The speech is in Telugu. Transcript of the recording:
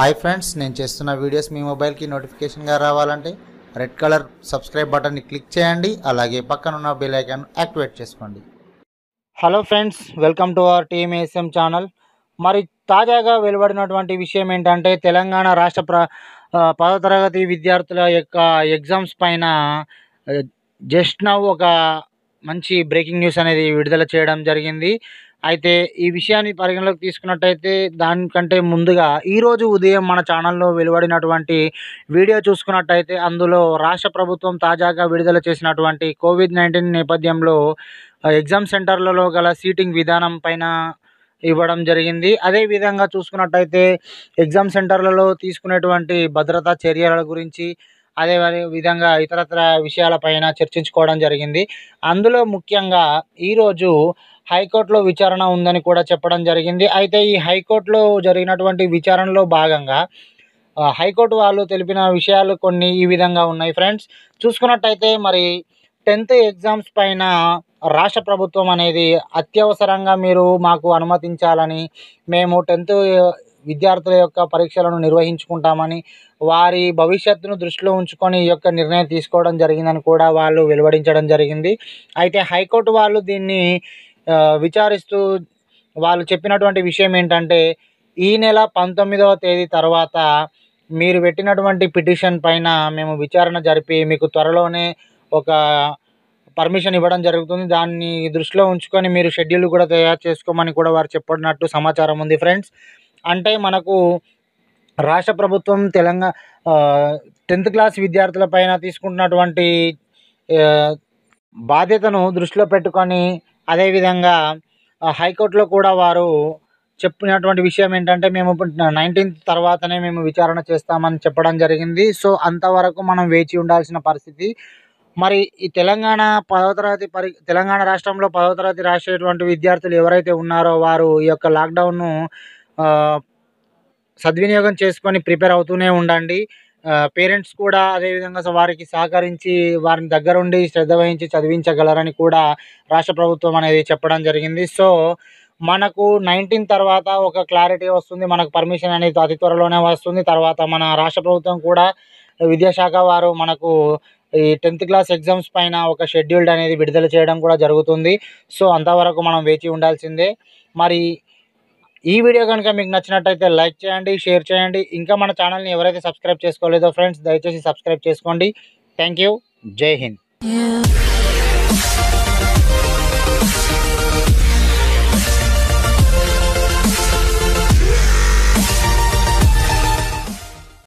హాయ్ ఫ్రెండ్స్ నేను చేస్తున్న వీడియోస్ మీ మొబైల్కి నోటిఫికేషన్గా రావాలంటే రెడ్ కలర్ సబ్స్క్రైబ్ బటన్ని క్లిక్ చేయండి అలాగే పక్కన ఉన్న బెల్ యాక్టివేట్ చేసుకోండి hello friends welcome to our TMASM channel మరి తాజాగా వెలువడినటువంటి విషయం ఏంటంటే తెలంగాణ రాష్ట్ర ప్ర పదో తరగతి విద్యార్థుల యొక్క ఎగ్జామ్స్ పైన జస్ట్ నవ్ ఒక మంచి బ్రేకింగ్ న్యూస్ అనేది విడుదల చేయడం జరిగింది అయితే ఈ విషయాన్ని పరిగణలోకి తీసుకున్నట్టయితే దానికంటే ముందుగా ఈరోజు ఉదయం మన ఛానల్లో వెలువడినటువంటి వీడియో చూసుకున్నట్టయితే అందులో రాష్ట్ర ప్రభుత్వం తాజాగా విడుదల చేసినటువంటి కోవిడ్ నైన్టీన్ నేపథ్యంలో ఎగ్జామ్ సెంటర్లలో గల సీటింగ్ విధానం పైన ఇవ్వడం జరిగింది అదే విధంగా చూసుకున్నట్టయితే ఎగ్జామ్ సెంటర్లలో తీసుకునేటువంటి భద్రతా చర్యల గురించి అదే విధంగా ఇతరత్ర విషయాలపైన చర్చించుకోవడం జరిగింది అందులో ముఖ్యంగా ఈరోజు హైకోర్టులో విచారణ ఉందని కూడా చెప్పడం జరిగింది అయితే ఈ హైకోర్టులో జరిగినటువంటి విచారణలో భాగంగా హైకోర్టు వాళ్ళు తెలిపిన విషయాలు కొన్ని ఈ విధంగా ఉన్నాయి ఫ్రెండ్స్ చూసుకున్నట్టయితే మరి టెన్త్ ఎగ్జామ్స్ పైన రాష్ట్ర ప్రభుత్వం అనేది అత్యవసరంగా మీరు మాకు అనుమతించాలని మేము టెన్త్ విద్యార్థుల యొక్క పరీక్షలను నిర్వహించుకుంటామని వారి భవిష్యత్తును దృష్టిలో ఉంచుకొని ఈ యొక్క నిర్ణయం తీసుకోవడం జరిగిందని కూడా వాళ్ళు వెలువడించడం జరిగింది అయితే హైకోర్టు వాళ్ళు దీన్ని విచారిస్తూ వాళ్ళు చెప్పినటువంటి విషయం ఏంటంటే ఈ నెల పంతొమ్మిదవ తేదీ తర్వాత మీరు పెట్టినటువంటి పిటిషన్ పైన మేము విచారణ జరిపి మీకు త్వరలోనే ఒక పర్మిషన్ ఇవ్వడం జరుగుతుంది దాన్ని దృష్టిలో ఉంచుకొని మీరు షెడ్యూల్ కూడా తయారు చేసుకోమని కూడా వారు చెప్పినట్టు సమాచారం ఉంది ఫ్రెండ్స్ అంటే మనకు రాష్ట్ర ప్రభుత్వం తెలంగాణ టెన్త్ క్లాస్ విద్యార్థుల పైన తీసుకుంటున్నటువంటి బాధ్యతను దృష్టిలో పెట్టుకొని అదేవిధంగా హైకోర్టులో కూడా వారు చెప్పినటువంటి విషయం ఏంటంటే మేము నైన్టీన్త్ తర్వాతనే మేము విచారణ చేస్తామని చెప్పడం జరిగింది సో అంతవరకు మనం వేచి ఉండాల్సిన పరిస్థితి మరి ఈ తెలంగాణ పదవ తరగతి పరి తెలంగాణ రాష్ట్రంలో పదవ తరగతి రాసేటువంటి విద్యార్థులు ఎవరైతే ఉన్నారో వారు ఈ యొక్క లాక్డౌన్ను సద్వినియోగం చేసుకొని ప్రిపేర్ అవుతూనే ఉండండి పేరెంట్స్ కూడా అదేవిధంగా వారికి సహకరించి వారిని దగ్గరుండి శ్రద్ధ వహించి చదివించగలరని కూడా రాష్ట్ర ప్రభుత్వం అనేది చెప్పడం జరిగింది సో మనకు నైన్టీన్ తర్వాత ఒక క్లారిటీ వస్తుంది మనకు పర్మిషన్ అనేది అతి త్వరలోనే వస్తుంది తర్వాత మన రాష్ట్ర ప్రభుత్వం కూడా విద్యాశాఖ వారు మనకు ఈ టెన్త్ క్లాస్ ఎగ్జామ్స్ పైన ఒక షెడ్యూల్డ్ అనేది విడుదల చేయడం కూడా జరుగుతుంది సో అంతవరకు మనం వేచి ఉండాల్సిందే మరి ఈ వీడియో కనుక మీకు నచ్చినట్టయితే లైక్ చేయండి షేర్ చేయండి ఇంకా మన ఛానల్ని ఎవరైతే సబ్స్క్రైబ్ చేసుకోలేదో ఫ్రెండ్స్ దయచేసి సబ్స్క్రైబ్ చేసుకోండి థ్యాంక్ జై హింద్